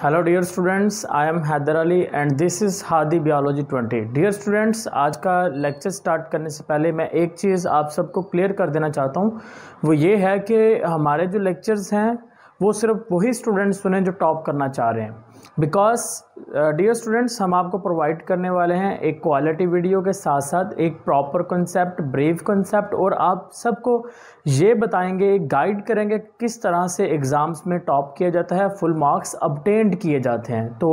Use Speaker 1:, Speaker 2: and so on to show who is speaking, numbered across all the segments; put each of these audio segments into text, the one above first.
Speaker 1: Hello dear students I am Haider Ali and this is Hadi biology 20 dear students आज का lecture start करने से पहले मैं एक चीज़ आप सबको क्लियर कर देना चाहता हूँ वो ये है कि हमारे जो लेक्चर्स हैं वो सिर्फ वही स्टूडेंट्स सुने जो टॉप करना चाह रहे हैं बिकॉज डियर uh, स्टूडेंट्स हम आपको प्रोवाइड करने वाले हैं एक क्वालिटी वीडियो के साथ साथ एक प्रॉपर कॉन्सेप्ट ब्रीफ कॉन्सेप्ट और आप सबको ये बताएंगे गाइड करेंगे किस तरह से एग्ज़ाम्स में टॉप किया जाता है फुल मार्क्स अपटेंड किए जाते हैं तो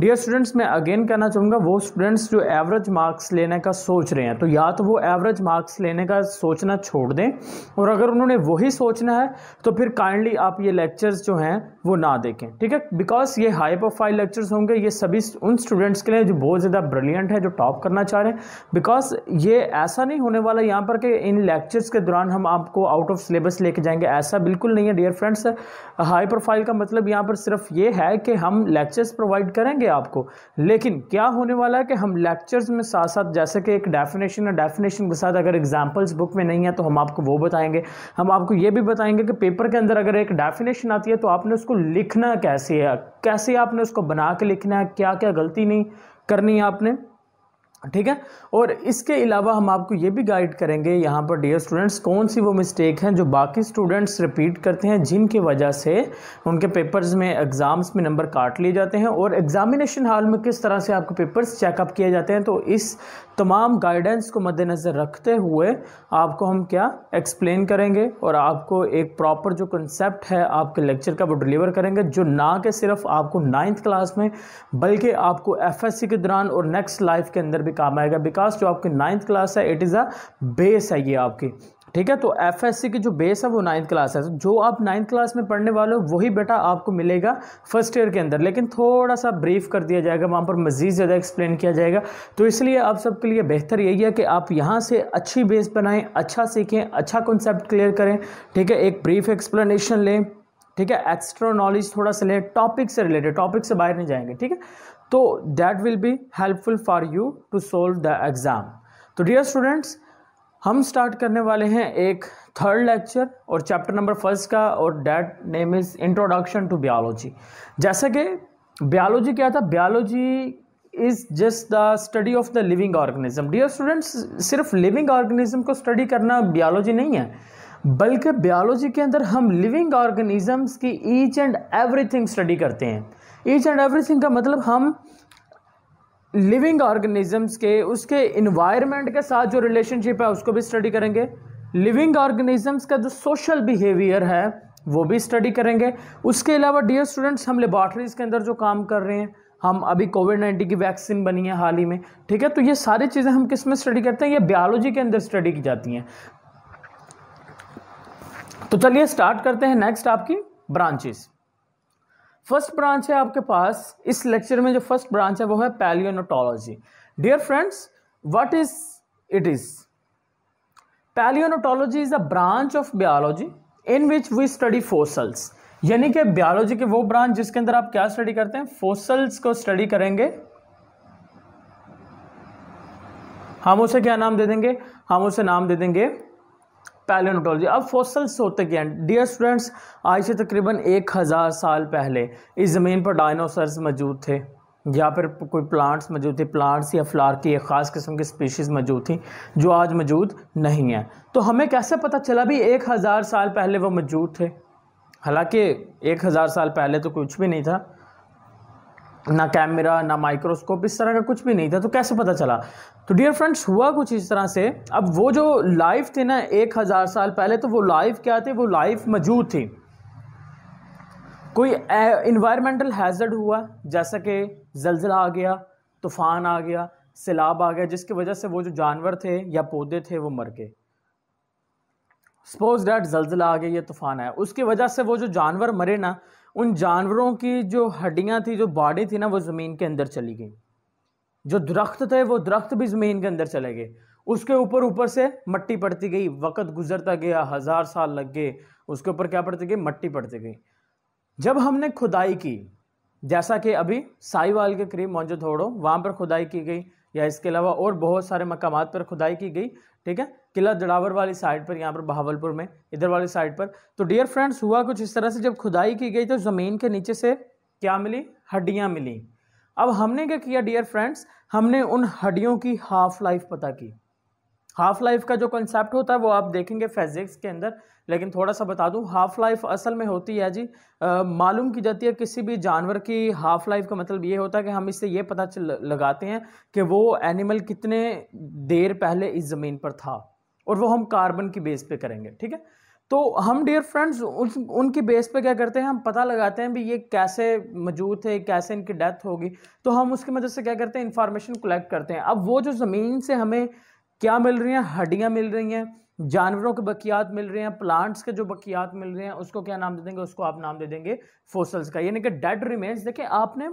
Speaker 1: डियर स्टूडेंट्स मैं अगेन कहना चाहूँगा वो स्टूडेंट्स जो एवरेज मार्क्स लेने का सोच रहे हैं तो या तो वो एवरेज मार्क्स लेने का सोचना छोड़ दें और अगर उन्होंने वही सोचना है तो फिर काइंडली आप ये लेक्चर्स जो हैं वो ना देखें ठीक है बिकॉज ये हाई प्रोफाइल लेक्चर्स होंगे होंगे ये सभी उन स्टूडेंट्स के लिए जो बहुत ज़्यादा ब्रिलियंट है जो टॉप करना चाह रहे हैं बिकॉज ये ऐसा नहीं होने वाला यहाँ पर कि इन लेक्चर्स के दौरान हम आपको आउट ऑफ सिलेबस लेके जाएंगे ऐसा बिल्कुल नहीं है डियर फ्रेंड्स हाई प्रोफाइल का मतलब यहाँ पर सिर्फ ये है कि हम लेक्चर्स प्रोवाइड करेंगे आपको लेकिन क्या होने वाला है कि हम लेक्चर्स में साथ साथ जैसे कि एक डेफिनेशन है डेफिनेशन के साथ अगर एग्जाम्पल्स बुक में नहीं है तो हम आपको वो बताएंगे हम आपको ये भी बताएंगे कि पेपर के अंदर अगर एक डेफिनेशन आती है तो आपने उसको लिखना कैसे है कैसे आपने उसको बना के लिखना देखना है क्या क्या गलती नहीं करनी है आपने ठीक है और इसके अलावा हम आपको ये भी गाइड करेंगे यहाँ पर डियर स्टूडेंट्स कौन सी वो मिस्टेक हैं जो बाकी स्टूडेंट्स रिपीट करते हैं जिनके वजह से उनके पेपर्स में एग्ज़ाम्स में नंबर काट लिए जाते हैं और एग्ज़ामिनेशन हॉल में किस तरह से आपके पेपर्स चेकअप किए जाते हैं तो इस तमाम गाइडेंस को मद्देनज़र रखते हुए आपको हम क्या एक्सप्लेन करेंगे और आपको एक प्रॉपर जो कंसेप्ट है आपके लेक्चर का वो डिलीवर करेंगे जो ना कि सिर्फ आपको नाइन्थ क्लास में बल्कि आपको एफ के दौरान और नेक्स्ट लाइफ के अंदर भी में काम आएगा बिकॉज जो आपकी नाइन्थ क्लास है इट इज़ अ बेस है ये आपकी ठीक है तो एफ एस सी की जो बेस है वो नाइन्थ क्लास है जो आप नाइन्थ क्लास में पढ़ने वाले हो वही बेटा आपको मिलेगा फर्स्ट ईयर के अंदर लेकिन थोड़ा सा ब्रीफ कर दिया जाएगा वहाँ पर मज़ीद ज़्यादा एक्सप्लेन किया जाएगा तो इसलिए आप सबके लिए बेहतर यही है कि आप यहाँ से अच्छी बेस बनाएं अच्छा सीखें अच्छा कॉन्सेप्ट क्लियर करें ठीक है एक ब्रीफ एक्सप्लेनेशन लें ठीक है एक्स्ट्रा नॉलेज थोड़ा सा लें टॉपिक से रिलेटेड टॉपिक से बाहर नहीं जाएंगे ठीक है तो that will be helpful for you to solve the exam तो डियर स्टूडेंट्स हम स्टार्ट करने वाले हैं एक थर्ड लेक्चर और चैप्टर नंबर फर्स्ट का और that name is introduction to biology जैसा कि बियालॉजी क्या था biology is just the study of the living organism dear students सिर्फ लिविंग ऑर्गेनिज्म को स्टडी करना बियालॉजी नहीं है बल्कि बियालॉजी के अंदर हम लिविंग ऑर्गेनिजम्स की ईच एंड एवरीथिंग स्टडी करते हैं ईच एंड एवरीथिंग का मतलब हम लिविंग ऑर्गेनिजम्स के उसके इन्वायरमेंट के साथ जो रिलेशनशिप है उसको भी स्टडी करेंगे लिविंग ऑर्गेनिजम्स का जो सोशल बिहेवियर है वो भी स्टडी करेंगे उसके अलावा डियर स्टूडेंट्स हम लेबॉर्टरीज के अंदर जो काम कर रहे हैं हम अभी कोविड नाइन्टीन की वैक्सीन बनी है हाल ही में ठीक है तो ये सारी चीज़ें हम किस में स्टडी करते हैं ये बायोलॉजी के अंदर स्टडी की जाती हैं तो चलिए स्टार्ट करते हैं नेक्स्ट आपकी ब्रांचेस फर्स्ट ब्रांच है आपके पास इस लेक्चर में जो फर्स्ट ब्रांच है वो है palaeontology dear friends what is it is palaeontology is a branch of biology in which we study fossils यानी कि बायोलॉजी के वो ब्रांच जिसके अंदर आप क्या स्टडी करते हैं फोसल्स को स्टडी करेंगे हम उसे क्या नाम दे देंगे हम उसे नाम दे देंगे पैलियोनटोलॉजी अब फॉसल्स होते क्या हैं डियर स्टूडेंट्स आज से तकरीबन एक हज़ार साल पहले इस ज़मीन पर डायनोसर्स मौजूद थे या फिर कोई प्लांट्स मौजूद थे प्लांट्स या फ्लार की एक ख़ास किस्म की स्पीशीज़ मौजूद थी जो आज मौजूद नहीं है तो हमें कैसे पता चला भी एक हज़ार साल पहले वो मौजूद थे हालांकि एक हज़ार साल पहले तो कुछ भी नहीं था ना कैमरा ना माइक्रोस्कोप इस तरह का कुछ भी नहीं था तो कैसे पता चला तो डियर फ्रेंड्स हुआ कुछ इस तरह से अब वो जो लाइफ थे ना एक हज़ार साल पहले तो वो लाइफ क्या थी वो लाइफ मौजूद थी कोई इन्वायरमेंटल हैजर्ड हुआ जैसा कि जलजला आ गया तूफ़ान आ गया सैलाब आ गया जिसकी वजह से वो जो जानवर थे या पौधे थे वो मर गए सपोज डैट जलजला आ गया या तूफ़ान आया उसकी वजह से वो जो जानवर मरे ना उन जानवरों की जो हड्डियाँ थी जो बॉडी थी ना वो ज़मीन के अंदर चली गई जो दरख्त थे वो दरख्त भी ज़मीन के अंदर चले गए उसके ऊपर ऊपर से मट्टी पड़ती गई वक्त गुजरता गया हज़ार साल लग गए उसके ऊपर क्या पड़ती गई मट्टी पड़ती गई जब हमने खुदाई की जैसा कि अभी साईवाल के करीब मौजूद होड़ो वहाँ पर खुदाई की गई या इसके अलावा और बहुत सारे मकाम पर खुदाई की गई ठीक है किला जड़ावर वाली साइड पर यहाँ पर बहावलपुर में इधर वाली साइड पर तो डियर फ्रेंड्स हुआ कुछ इस तरह से जब खुदाई की गई तो ज़मीन के नीचे से क्या मिली हड्डियाँ मिली अब हमने क्या किया डियर फ्रेंड्स हमने उन हड्डियों की हाफ लाइफ पता की हाफ लाइफ का जो कंसेप्ट होता है वो आप देखेंगे फिजिक्स के अंदर लेकिन थोड़ा सा बता दूं हाफ लाइफ असल में होती है जी मालूम की जाती है किसी भी जानवर की हाफ लाइफ का मतलब ये होता है कि हम इससे ये पता लगाते हैं कि वो एनिमल कितने देर पहले इस ज़मीन पर था और वो हम कार्बन की बेस पे करेंगे ठीक है तो हम डियर फ्रेंड्स उनकी बेस पे क्या करते हैं हम पता लगाते हैं भी ये कैसे मौजूद थे कैसे इनकी डेथ होगी तो हम उसकी मदद से क्या करते हैं इंफॉर्मेशन कलेक्ट करते हैं अब वो जो ज़मीन से हमें क्या मिल रही हैं हड्डियाँ मिल रही हैं जानवरों के बकियात मिल रहे हैं प्लांट्स के जो बकियात मिल रहे हैं उसको क्या नाम दे देंगे उसको आप नाम दे देंगे फोसल्स का यानी कि डेड रिमेन्स देखें आपने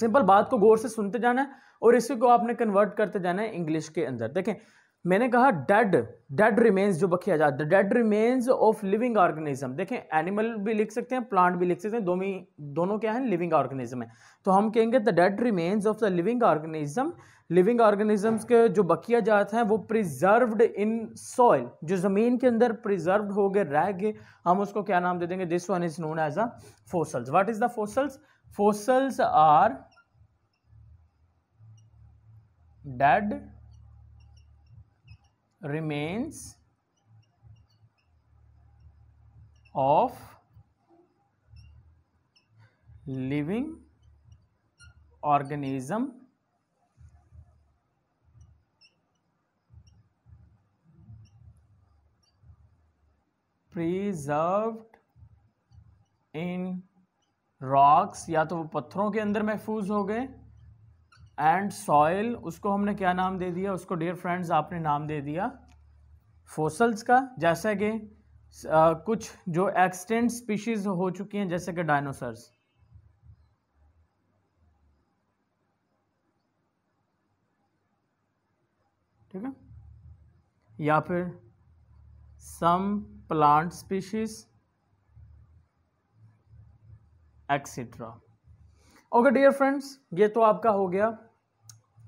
Speaker 1: सिंपल बात को गौर से सुनते जाना है और इसी को आपने कन्वर्ट करते जाना है इंग्लिश के अंदर देखें मैंने कहा डेड डेड रिमेन्स जो बखिया जाता है dead remains of living organism देखें एनिमल भी लिख सकते हैं प्लांट भी लिख सकते हैं दो में दोनों क्या है लिविंग ऑर्गेनिज्म है तो हम कहेंगे the dead remains of the living organism living organisms के जो बकिया जात हैं वो प्रिजर्वड इन सॉइल जो ज़मीन के अंदर प्रिजर्व हो गए रह गए हम उसको क्या नाम दे देंगे this one is known as a fossils what is the fossils fossils are dead remains of living organism preserved in rocks या तो वो पत्थरों के अंदर महफूज हो गए एंड सॉयल उसको हमने क्या नाम दे दिया उसको डियर फ्रेंड्स आपने नाम दे दिया फोसल्स का जैसा कि कुछ जो एक्सटेंट स्पीशीज हो चुकी हैं जैसे कि डायनोसर्स ठीक है या फिर some plant species etcetera okay dear friends ये तो आपका हो गया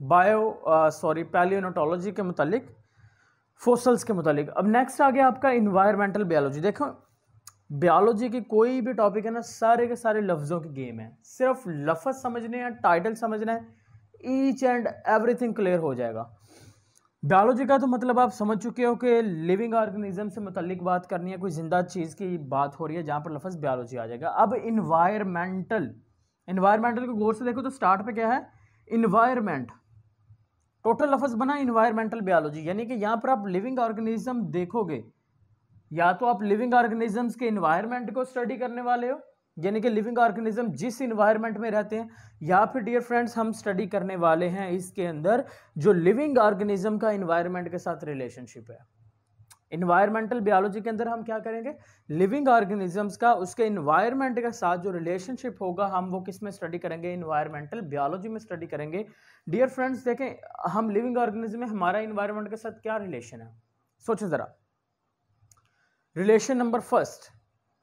Speaker 1: बायो सॉरी पैलियोनोटोलॉजी के मुतालिक फोसल्स के मुतालिक अब नेक्स्ट आ गया आपका इन्वायरमेंटल बायोलॉजी देखो बायोलॉजी की कोई भी टॉपिक है ना सारे के सारे लफ्ज़ों की गेम है सिर्फ लफज समझने हैं टाइटल समझना है ईच एंड एवरीथिंग क्लियर हो जाएगा बायोलॉजी का तो मतलब आप समझ चुके हो कि लिविंग ऑर्गेनिज्म से मतलब बात करनी है कोई जिंदा चीज़ की बात हो रही है जहाँ पर लफज बायोलॉजी आ जाएगा अब इन्वायरमेंटल इन्वायरमेंटल को गौर से देखो तो स्टार्ट पे क्या है इन्वायरमेंट टोटल लफज बना इन्वायरमेंटल बायोलॉजी यानी कि यहाँ पर आप लिविंग ऑर्गेनिज्म देखोगे या तो आप लिविंग ऑर्गेनिजम्स के इन्वायरमेंट को स्टडी करने वाले हो यानी कि लिविंग ऑर्गेनिज्म जिस इन्वायरमेंट में रहते हैं या फिर डियर फ्रेंड्स हम स्टडी करने वाले हैं इसके अंदर जो लिविंग ऑर्गेनिज्म का इन्वायरमेंट के साथ रिलेशनशिप है इन्वायरमेंटल बायोलॉजी के अंदर हम क्या करेंगे लिविंग ऑर्गेनिजम्स का उसके इन्वायरमेंट के साथ जो रिलेशनशिप होगा हम वो किस में स्टडी करेंगे इन्वायरमेंटल बायोलॉजी में स्टडी करेंगे डियर फ्रेंड्स देखें हम लिविंग ऑर्गेनिज्म में हमारा इन्वायरमेंट के साथ क्या रिलेशन है सोचो ज़रा रिलेशन नंबर फर्स्ट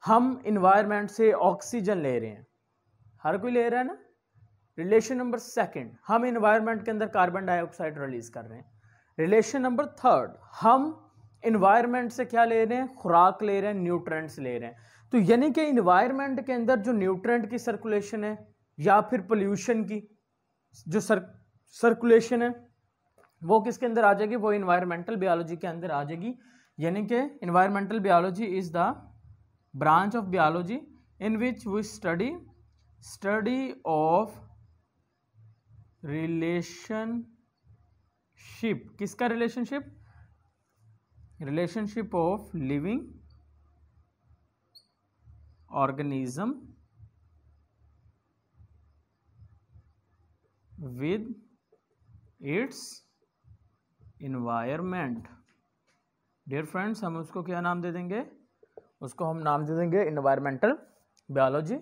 Speaker 1: हम इन्वायरमेंट से ऑक्सीजन ले रहे हैं हर कोई ले रहा है ना रिलेशन नंबर सेकेंड हम इन्वायरमेंट के अंदर कार्बन डाइऑक्साइड रिलीज कर रहे हैं रिलेशन नंबर थर्ड हम इन्वायरमेंट से क्या ले रहे हैं खुराक ले रहे हैं न्यूट्रेंट्स ले रहे हैं तो यानी कि इन्वायरमेंट के अंदर जो न्यूट्रेंट की सर्कुलेशन है या फिर पोल्यूशन की जो सर सर्कुलेशन है वो किसके अंदर आ जाएगी वो इन्वायरमेंटल बायोलॉजी के अंदर आ जाएगी यानी कि environmental biology is the branch of biology in which we study study of relationship किसका relationship relationship of living organism with its environment dear friends हम उसको क्या नाम दे देंगे उसको हम नाम दे देंगे इन्वायरमेंटल बायोलॉजी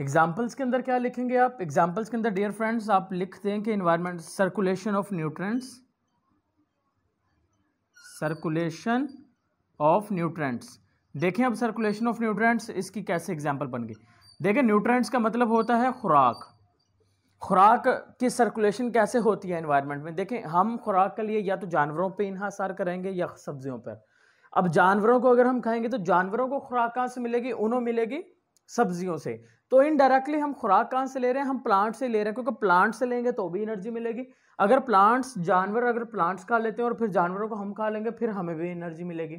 Speaker 1: एग्जाम्पल्स के अंदर क्या लिखेंगे आप एग्जाम्पल्स के अंदर डियर फ्रेंड्स आप लिख दें कि environment circulation of nutrients circulation of nutrients देखें अब सर्कुलेशन ऑफ न्यूट्रेंट्स इसकी कैसे एग्जाम्पल बन गई देखें न्यूट्रेंट्स का मतलब होता है खुराक खुराक की सर्कुलेशन कैसे होती है इन्वायरमेंट में देखें हम खुराक के लिए या तो जानवरों पे इन्हासार करेंगे या सब्जियों पर अब जानवरों को अगर हम खाएंगे तो जानवरों को खुराक कहाँ से मिलेगी उन्हों मिलेगी सब्जियों से तो इनडायरेक्टली हम खुराक कहाँ से ले रहे हैं हम प्लांट से ले रहे हैं क्योंकि प्लांट से लेंगे तो भी एनर्जी मिलेगी अगर प्लांट्स जानवर अगर प्लांट्स खा लेते हैं और फिर जानवरों को हम खा लेंगे फिर हमें भी एनर्जी मिलेगी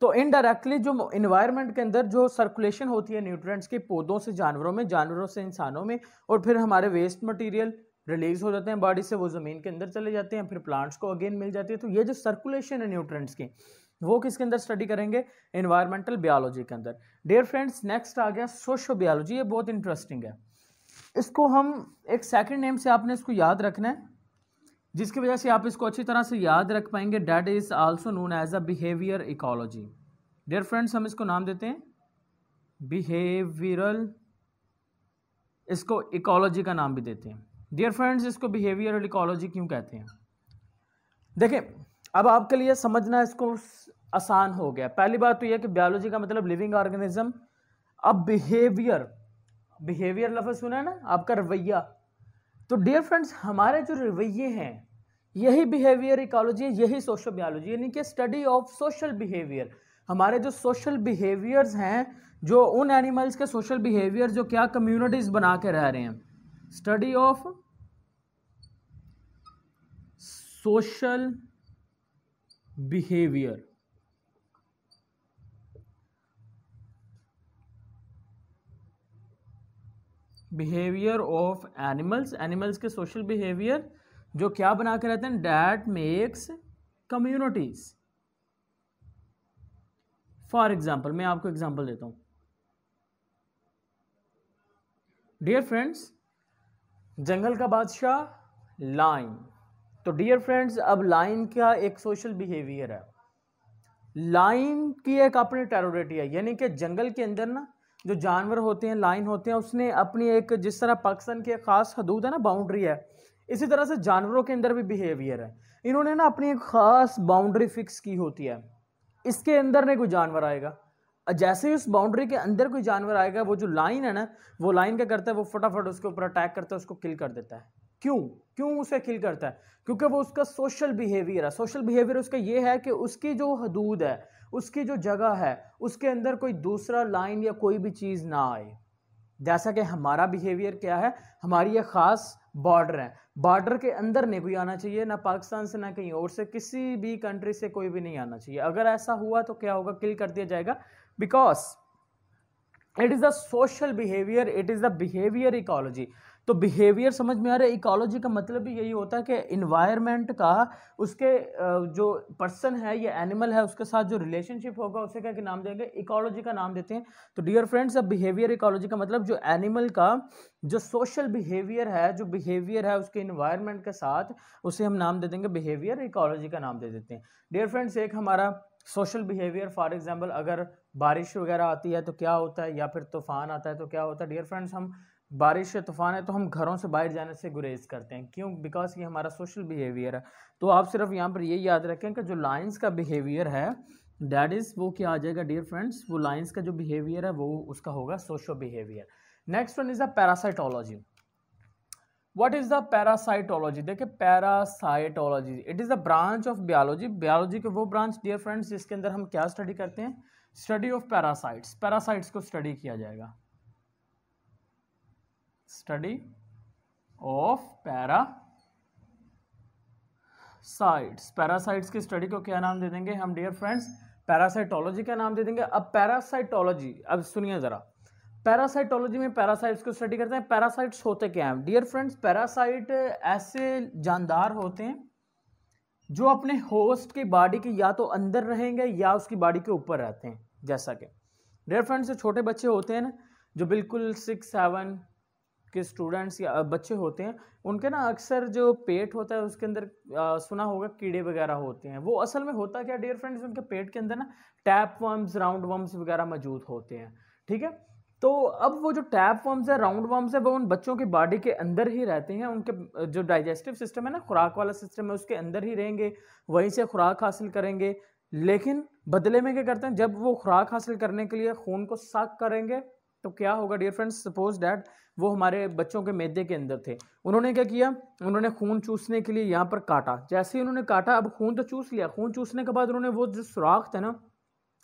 Speaker 1: तो इनडायरेक्टली जो इन्वायरमेंट के अंदर जो सर्कुलेशन होती है न्यूट्रिएंट्स के पौधों से जानवरों में जानवरों से इंसानों में और फिर हमारे वेस्ट मटेरियल रिलीज हो जाते हैं बॉडी से वो ज़मीन के अंदर चले जाते हैं फिर प्लांट्स को अगेन मिल जाती है तो ये जो सर्कुलेशन है न्यूट्रेंट्स की वो किसके अंदर स्टडी करेंगे इन्वायरमेंटल बायोलॉजी के अंदर डियर फ्रेंड्स नेक्स्ट आ गया सोशो बायोलॉजी ये बहुत इंटरेस्टिंग है इसको हम एक सेकंड नेम से आपने इसको याद रखना है जिसकी वजह से आप इसको अच्छी तरह से याद रख पाएंगे that is also known as a behaviour ecology dear friends हम इसको नाम देते हैं बिहेवियरल इसको इकोलॉजी का नाम भी देते हैं डियर फ्रेंड्स इसको बिहेवियरल इकोलॉजी क्यों कहते हैं देखें अब आपके लिए समझना इसको आसान हो गया पहली बात तो यह कि बायोलॉजी का मतलब लिविंग ऑर्गेनिज्म अब बिहेवियर बिहेवियर लफ्ज़ सुना ना आपका रवैया तो डियर फ्रेंड्स हमारे जो रवैये हैं यही बिहेवियर इकोलॉजी यही सोशल बायोलॉजी यानी कि स्टडी ऑफ सोशल बिहेवियर हमारे जो सोशल बिहेवियर्स हैं जो उन एनिमल्स के सोशल बिहेवियर जो क्या कम्युनिटीज़ बना के रह रहे हैं study of social behaviour behaviour of animals animals के सोशल बिहेवियर जो क्या बना के रहते हैं that makes communities for example मैं आपको एग्जाम्पल देता हूं डियर फ्रेंड्स जंगल का बादशाह लाइन तो डियर फ्रेंड्स अब लाइन का एक सोशल बिहेवियर है लाइन की एक अपनी टेरोरिटी है यानी कि जंगल के अंदर ना जो जानवर होते हैं लाइन होते हैं उसने अपनी एक जिस तरह पाकिस्तान की एक ख़ास हदूद है ना बाउंड्री है इसी तरह से जानवरों के अंदर भी बिहेवियर है इन्होंने ना अपनी एक ख़ास बाउंड्री फिक्स की होती है इसके अंदर नहीं कोई जानवर आएगा जैसे ही उस बाउंड्री के अंदर कोई जानवर आएगा वो जो लाइन है ना वो लाइन क्या करता है वो फटाफट उसके ऊपर अटैक करता है उसको किल कर देता है क्यों क्यों उसे किल करता है क्योंकि वो उसका सोशल बिहेवियर है सोशल बिहेवियर उसका ये है कि उसकी जो हदूद है उसकी जो जगह है उसके अंदर कोई दूसरा लाइन या कोई भी चीज़ ना आए जैसा कि हमारा बिहेवियर क्या है हमारी ये ख़ास बॉर्डर है बॉर्डर के अंदर नहीं कोई आना चाहिए ना पाकिस्तान से ना कहीं और से किसी भी कंट्री से कोई भी नहीं आना चाहिए अगर ऐसा हुआ तो क्या होगा किल कर दिया जाएगा because it is the social behaviour it is the behaviour ecology तो बिहेवियर समझ में आ रहा है इकोलॉजी का मतलब भी यही होता है कि इन्वायरमेंट का उसके जो पर्सन है या एनिमल है उसके साथ जो रिलेशनशिप होगा उसे क्या नाम देंगे इकोलॉजी का नाम देते हैं तो डियर फ्रेंड्स अब बिहेवियर इकोलॉजी का मतलब जो एनिमल का जो सोशल बिहेवियर है जो बिहेवियर है उसके इन्वायरमेंट के साथ उसे हम नाम दे देंगे बिहेवियर इकोलॉजी का नाम दे देते हैं डियर फ्रेंड्स एक हमारा सोशल बिहेवियर फॉर एग्जाम्पल अगर बारिश वगैरह आती है तो क्या होता है या फिर तूफान आता है तो क्या होता है डियर फ्रेंड्स हम बारिश या तूफ़ान है तो हम घरों से बाहर जाने से गुरेज करते हैं क्यों बिकॉज ये हमारा सोशल बिहेवियर है तो आप सिर्फ यहाँ पर ये याद रखें कि जो लाइन्स का बिहेवियर है डैट इज़ वो क्या आ जाएगा डियर फ्रेंड्स वो लाइन्स का जो बिहेवियर है वो उसका होगा social behaviour next one is the parasitology what is the parasitology देखिए parasitology it is the branch of biology biology के वो ब्रांच डियर फ्रेंड्स जिसके अंदर हम क्या स्टडी करते हैं स्टडी ऑफ पैरासाइट्स पैरासाइट्स को स्टडी किया जाएगा study of para साइट्स पैरासाइट्स की स्टडी को क्या नाम दे देंगे हम डियर फ्रेंड्स पैरासाइटोलॉजी का नाम दे देंगे अब पैरासाइटोलॉजी अब सुनिए ज़रा पैरासाइटोलॉजी में पैरासाइट्स को स्टडी करते हैं पैरासाइट्स होते क्या हैं डियर फ्रेंड्स पैरासाइट ऐसे जानदार होते हैं जो अपने होस्ट की बॉडी के या तो अंदर रहेंगे या उसकी बॉडी के ऊपर रहते हैं जैसा कि डियर फ्रेंड्स छोटे बच्चे होते हैं ना जो बिल्कुल सिक्स सेवन के स्टूडेंट्स या बच्चे होते हैं उनके ना अक्सर जो पेट होता है उसके अंदर सुना होगा कीड़े वगैरह होते हैं वो असल में होता क्या डियर फ्रेंड्स उनके पेट के अंदर ना टैप वर्म्स राउंड वर्म्स वगैरह मौजूद होते हैं ठीक है तो अब वो जो टैप वर्म्स है राउंड वर्म्स है वो उन बच्चों की बॉडी के अंदर ही रहते हैं उनके जो डाइजेस्टिव सिस्टम है ना खुराक वाला सिस्टम है उसके अंदर ही रहेंगे वहीं से खुराक हासिल करेंगे लेकिन बदले में क्या करते हैं जब वो खुराक हासिल करने के लिए खून को साक करेंगे तो क्या होगा डियर फ्रेंड्स सपोज डैट वो हमारे बच्चों के मैदे के अंदर थे उन्होंने क्या किया उन्होंने खून चूसने के लिए यहाँ पर काटा जैसे ही उन्होंने काटा अब खून तो चूस लिया खून चूसने के बाद उन्होंने वो जो सुराख था ना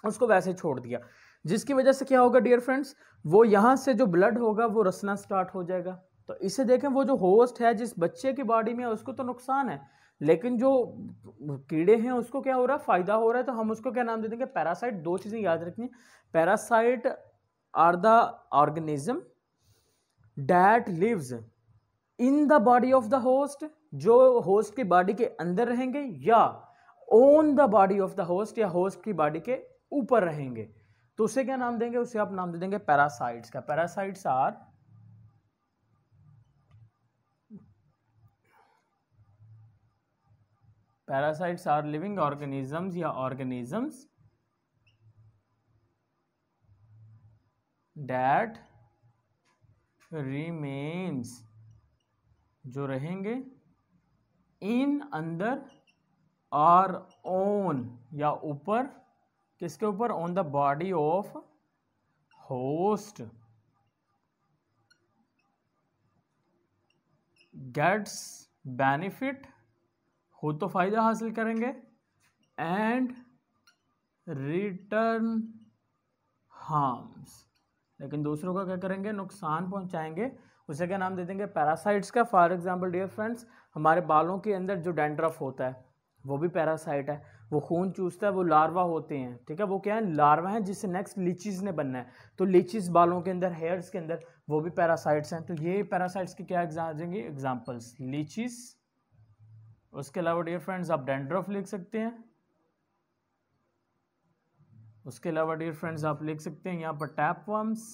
Speaker 1: उसको वैसे छोड़ दिया जिसकी वजह से क्या होगा डियर फ्रेंड्स वो यहाँ से जो ब्लड होगा वो रसना स्टार्ट हो जाएगा तो इसे देखें वो जो होस्ट है जिस बच्चे की बॉडी में उसको तो नुकसान है लेकिन जो कीड़े हैं उसको क्या हो रहा है फ़ायदा हो रहा है तो हम उसको क्या नाम दे देंगे पैरासाइट दो चीज़ें याद रखनी parasite are the organism that lives in the body of the host जो होस्ट की बॉडी के अंदर रहेंगे या on the body of the host या होस्ट की बॉडी के ऊपर रहेंगे तो उसे क्या नाम देंगे उसे आप नाम दे देंगे पैरासाइट्स का parasites are parasites are living organisms या ऑर्गेनिजम्स डैट रिमेन्स जो रहेंगे इन अंदर और ऑन या ऊपर किसके ऊपर on the body of host gets benefit खुद तो फ़ायदा हासिल करेंगे एंड रिटर्न हार्म्स लेकिन दूसरों का क्या करेंगे नुकसान पहुंचाएंगे उसे क्या नाम दे देंगे पैरासाइट्स का फॉर एग्जाम्पल डियर फ्रेंड्स हमारे बालों के अंदर जो डेंड्रफ होता है वो भी पैरासाइट है वो खून चूसता है वो लार्वा होते हैं ठीक है वो क्या है लार्वा है जिससे नेक्स्ट लीचिस ने बनना है तो लीचिस बालों के अंदर हेयर्स के अंदर वो भी पैरासाइट्स हैं तो ये पैरासाइट्स की क्या एग्जाम देंगे एग्जाम्पल्स लीचिस उसके अलावा डियर फ्रेंड्स आप डेंड्रफ लिख सकते हैं उसके अलावा डियर फ्रेंड्स आप लिख सकते हैं यहाँ पर tapeworms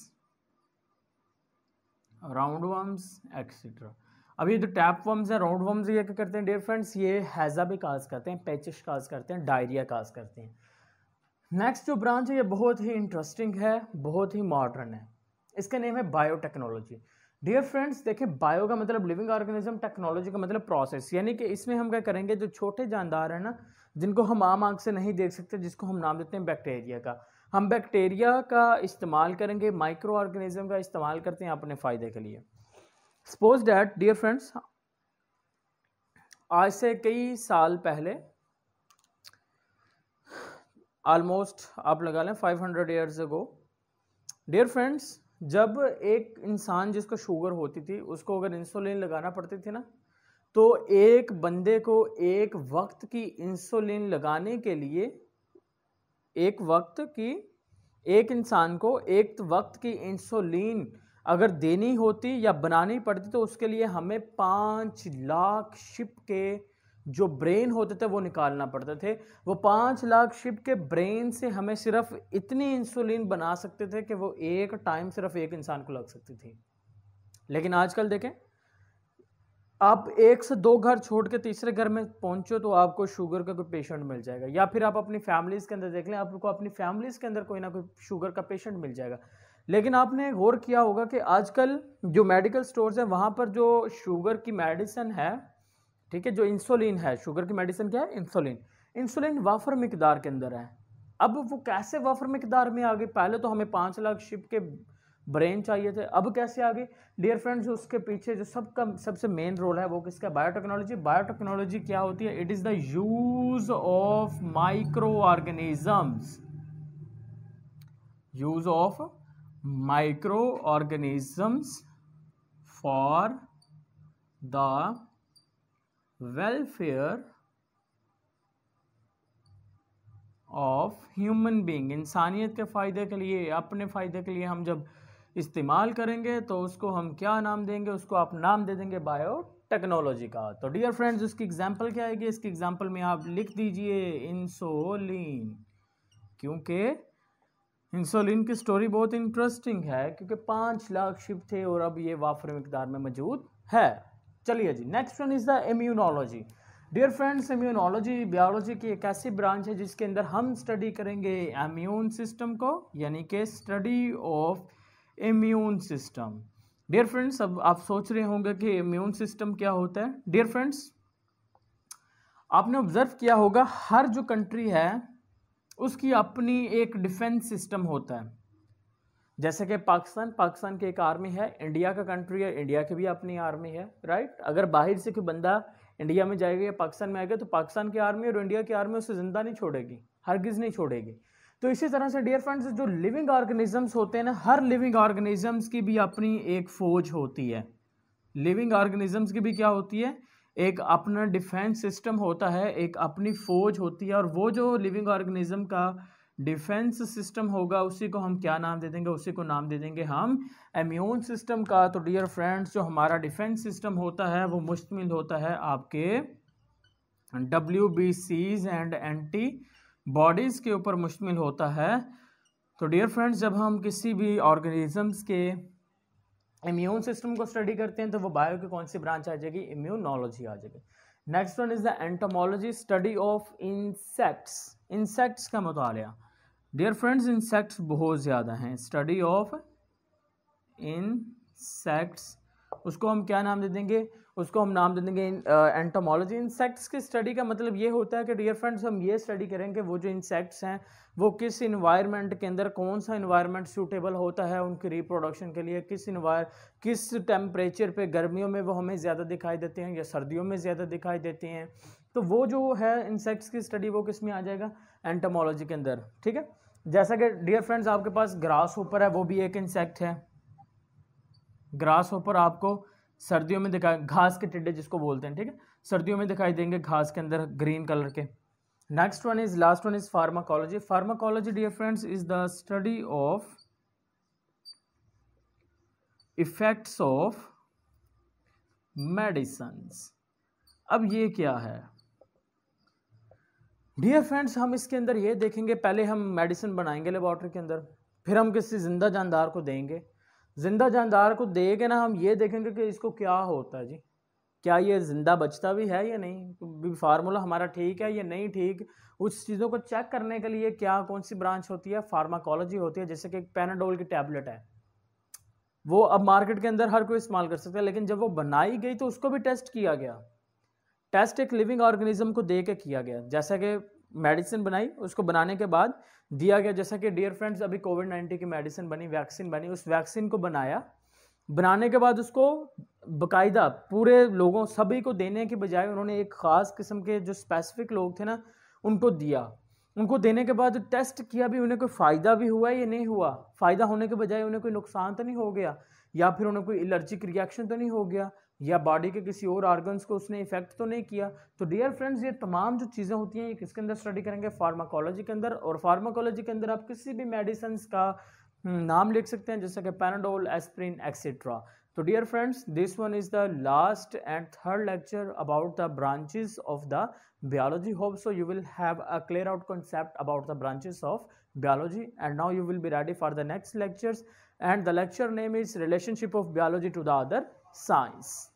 Speaker 1: roundworms etcetera अब ये जो टैप वर्म्स हैं राउंड वर्म्स ये क्या करते हैं डियर फ्रेंड्स ये हैज़ा भी काज करते हैं पैचिश काज करते हैं डायरिया काज करते हैं नेक्स्ट जो ब्रांच है ये बहुत ही इंटरेस्टिंग है बहुत ही मॉडर्न है इसका नेम है बायोटेक्नोलॉजी डियर फ्रेंड्स देखिए बायो का मतलब लिविंग ऑर्गेनिज्म टेक्नोलॉजी का मतलब प्रोसेस यानी कि इसमें हम क्या करेंगे जो छोटे जानदार हैं ना जिनको हम आम आंख से नहीं देख सकते जिसको हम नाम देते हैं बैक्टीरिया का हम बैक्टीरिया का इस्तेमाल करेंगे माइक्रो ऑर्गेनिज्म का इस्तेमाल करते हैं अपने फ़ायदे के लिए सपोज डैट डियर फ्रेंड्स आज से कई साल पहले ऑलमोस्ट आप लगा लें five hundred years go dear friends जब एक इंसान जिसको शुगर होती थी उसको अगर इंसुलिन लगाना पड़ती थी ना तो एक बंदे को एक वक्त की इंसुलिन लगाने के लिए एक वक्त की एक इंसान को एक वक्त की इंसुलिन अगर देनी होती या बनानी पड़ती तो उसके लिए हमें पाँच लाख शिप के जो ब्रेन होते थे वो निकालना पड़ते थे वो पाँच लाख शिप के ब्रेन से हमें सिर्फ इतनी इंसुलिन बना सकते थे कि वो एक टाइम सिर्फ एक इंसान को लग सकती थी लेकिन आजकल देखें आप एक से दो घर छोड़ के तीसरे घर में पहुंचो तो आपको शुगर का कोई पेशेंट मिल जाएगा या फिर आप अपनी फैमिलीज़ के अंदर देख लें आपको अपनी फैमिलीज़ के अंदर कोई ना कोई शुगर का पेशेंट मिल जाएगा लेकिन आपने गौर किया होगा कि आजकल जो मेडिकल स्टोर्स हैं वहाँ पर जो शुगर की मेडिसिन है ठीक है जो इंसुलिन है शुगर की मेडिसिन क्या है इंसुलिन इंसुलिन वाफर मकदार के अंदर है अब वो कैसे वाफर मकदार में आ गए पहले तो हमें पाँच लाख शिप के ब्रेन चाहिए थे अब कैसे आ गए डियर फ्रेंड्स उसके पीछे जो सबका सबसे मेन रोल है वो किसका बायोटेक्नोलॉजी बायोटेक्नोलॉजी क्या होती है it is the use of microorganisms use of microorganisms for the welfare of human being इंसानियत के फ़ायदे के लिए अपने फ़ायदे के लिए हम जब इस्तेमाल करेंगे तो उसको हम क्या नाम देंगे उसको आप नाम दे देंगे बायो टेक्नोलॉजी का तो डियर फ्रेंड्स उसकी एग्जांपल क्या आएगी इसकी एग्जांपल में आप लिख दीजिए इंसोलिन क्योंकि इंसोलिन की स्टोरी बहुत इंटरेस्टिंग है क्योंकि पाँच लाख शिप थे और अब ये वाफर मकदार में मौजूद है चलिए जी next one is the immunology dear friends immunology biology की एक ऐसी ब्रांच है जिसके अंदर हम स्टडी करेंगे इम्यून सिस्टम को यानी कि study of immune system dear friends अब आप सोच रहे होंगे कि इम्यून सिस्टम क्या होता है डियर फ्रेंड्स आपने ऑब्जर्व किया होगा हर जो कंट्री है उसकी अपनी एक डिफेंस सिस्टम होता है जैसे कि पाकिस्तान पाकिस्तान की एक आर्मी है इंडिया का कंट्री है इंडिया की भी अपनी आर्मी है राइट अगर बाहर से कोई बंदा इंडिया में जाएगा या पाकिस्तान में आएगा तो पाकिस्तान की आर्मी और इंडिया की आर्मी उसे ज़िंदा नहीं छोड़ेगी हरगिज़ नहीं छोड़ेगी तो इसी तरह से डियर फ्रेंड्स जो लिविंग ऑर्गेनिजम्स होते हैं ना हर लिविंग ऑर्गेनिजम्स की भी अपनी एक फ़ौज होती है लिविंग ऑर्गेनिजम्स की भी क्या होती है एक अपना डिफेंस सिस्टम होता है एक अपनी फ़ौज होती है और वो जो लिविंग ऑर्गेनिज्म का डिफेंस सिस्टम होगा उसी को हम क्या नाम दे देंगे उसी को नाम दे देंगे हम इम्यून सिस्टम का तो डियर फ्रेंड्स जो हमारा डिफेंस सिस्टम होता है वो मुश्तमिल होता है आपके W B Cs and antibodies के ऊपर मुश्तमिल होता है तो डियर फ्रेंड्स जब हम किसी भी ऑर्गेनिजम्स के इम्यून सिस्टम को स्टडी करते हैं तो वो बायो की कौन सी ब्रांच आ जाएगी इम्यूनोलॉजी आ जाएगी next one is the entomology study of insects insects का मतलब डियर फ्रेंड्स इंसेक्ट्स बहुत ज़्यादा हैं स्टडी ऑफ इंसेक्ट्स उसको हम क्या नाम दे देंगे उसको हम नाम दे देंगे एंटोमोलॉजी uh, इंसेक्ट्स की स्टडी का मतलब ये होता है कि डियर फ्रेंड्स हम ये स्टडी करेंगे वो जो इंसेक्ट्स हैं वो किस इन्वायरमेंट के अंदर कौन सा इन्वायरमेंट सूटेबल होता है उनकी रिप्रोडक्शन के लिए किस इन्वायर किस टेम्परेचर पे गर्मियों में वो हमें ज़्यादा दिखाई देते हैं या सर्दियों में ज़्यादा दिखाई देते हैं तो वो जो है इंसेक्ट्स की स्टडी वो किस में आ जाएगा एंटोमोलॉजी के अंदर ठीक है जैसा कि डियर फ्रेंड्स आपके पास ग्रास ऊपर है वो भी एक इंसेक्ट है ग्रास ऊपर आपको सर्दियों में दिखाई घास के टिड्डे जिसको बोलते हैं ठीक है सर्दियों में दिखाई देंगे घास के अंदर ग्रीन कलर के next one is last one is pharmacology pharmacology dear friends is the study of effects of medicines अब ये क्या है डियर फ्रेंड्स हम इसके अंदर ये देखेंगे पहले हम मेडिसिन बनाएंगे लेबॉर्ट्री के अंदर फिर हम किसी ज़िंदा जानदार को देंगे ज़िंदा जानदार को दे के ना हम ये देखेंगे कि इसको क्या होता है जी क्या ये ज़िंदा बचता भी है या नहीं फार्मूला हमारा ठीक है या नहीं ठीक उस चीज़ों को चेक करने के लिए क्या कौन सी ब्रांच होती है फार्माकोलॉजी होती है जैसे कि पेनाडोल की टैबलेट है वो अब मार्केट के अंदर हर कोई इस्तेमाल कर सकता है लेकिन जब वो बनाई गई तो उसको भी टेस्ट किया गया टेस्ट एक लिविंग ऑर्गेनिज्म को दे के किया गया जैसा कि मेडिसिन बनाई उसको बनाने के बाद दिया गया जैसा कि डियर फ्रेंड्स अभी कोविड नाइन्टीन की मेडिसिन बनी वैक्सीन बनी उस वैक्सीन को बनाया बनाने के बाद उसको बकायदा पूरे लोगों सभी को देने के बजाय उन्होंने एक ख़ास किस्म के जो स्पेसिफिक लोग थे ना उनको दिया उनको देने के बाद टेस्ट किया भी उन्हें कोई फ़ायदा भी हुआ या नहीं हुआ फ़ायदा होने के बजाय उन्हें कोई नुकसान तो नहीं हो गया या फिर उन्हें कोई एलर्जिक रिएक्शन तो नहीं हो गया या बॉडी के किसी और ऑर्गन्स को उसने इफेक्ट तो नहीं किया तो डियर फ्रेंड्स ये तमाम जो चीज़ें होती हैं ये किसके अंदर स्टडी करेंगे फार्माकोलॉजी के अंदर और फार्माकोलॉजी के अंदर आप किसी भी मेडिसन का हम्म, नाम लिख सकते हैं जैसे कि पैनाडोल एस्प्रिन एक्सेट्रा तो dear friends this one is the last and third lecture about the branches of the biology hope so you will have a clear out concept about the branches of biology and now you will be ready for the next lectures and the lecture name is relationship of biology to the other science.